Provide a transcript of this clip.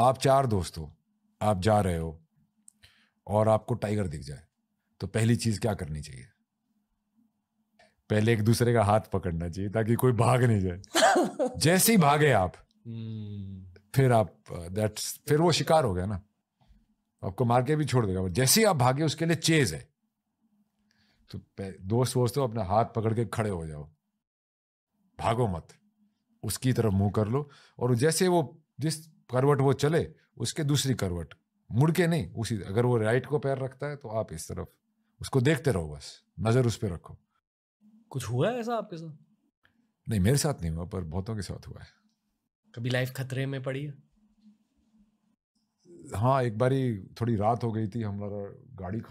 आप चार दोस्त हो आप जा रहे हो और आपको टाइगर दिख जाए तो पहली चीज़ क्या करनी चाहिए पहले एक दूसरे का हाथ पकड़ना चाहिए ताकि कोई भाग नहीं जाए जैसे ही भागे आप हम्म। फिर आप दैट्स फिर वो शिकार हो गया ना आपको मार के भी छोड़ देगा जैसे ही आप भागे उसके लिए चेज है तो दोस्त वोस्त हो अपना हाथ पकड़ के खड़े हो जाओ भागो मत उसकी तरफ मुंह कर लो और जैसे वो जिस करवट वो चले उसके दूसरी करवट मुड़ के नहीं उसी अगर वो राइट को पैर रखता है तो आप इस तरफ उसको देखते रहो बस नज़र उस पर रखो कुछ हुआ है ऐसा आपके साथ नहीं मेरे साथ नहीं हुआ पर बहुतों के साथ हुआ है कभी लाइफ खतरे में पड़ी है हाँ एक बारी थोड़ी रात हो गई थी हमारा गाड़ी